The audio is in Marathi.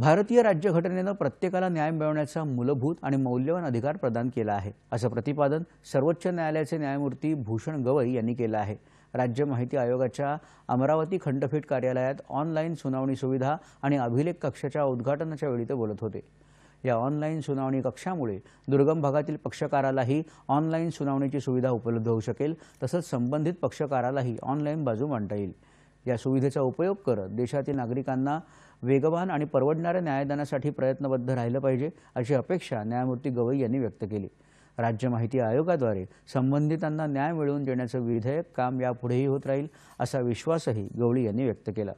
भारतीय राज्यघटनेनं प्रत्येकाला न्याय मिळवण्याचा मूलभूत आणि मौल्यवान अधिकार प्रदान केला आहे असं प्रतिपादन सर्वोच्च न्यायालयाचे न्यायमूर्ती भूषण गवई यांनी केलं आहे राज्य माहिती आयोगाच्या अमरावती खंडपीठ कार्यालयात ऑनलाईन सुनावणी सुविधा आणि अभिलेख कक्षाच्या उद्घाटनाच्या वेळी ते बोलत होते या ऑनलाईन सुनावणी कक्षामुळे दुर्गम भागातील पक्षकारालाही ऑनलाईन सुनावणीची सुविधा उपलब्ध होऊ शकेल तसंच संबंधित पक्षकारालाही ऑनलाईन बाजू मांडता येईल या सुविधेचा उपयोग करत देशातील नागरिकांना वेगवान आणि परवडणाऱ्या न्यायदानासाठी प्रयत्नबद्ध राहिलं पाहिजे अशी अपेक्षा न्यायमूर्ती गवई यांनी व्यक्त केली राज्य माहिती आयोगाद्वारे संबंधितांना न्याय मिळवून देण्याचं विधेयक काम यापुढेही होत राहील असा विश्वासही गवळी यांनी व्यक्त केला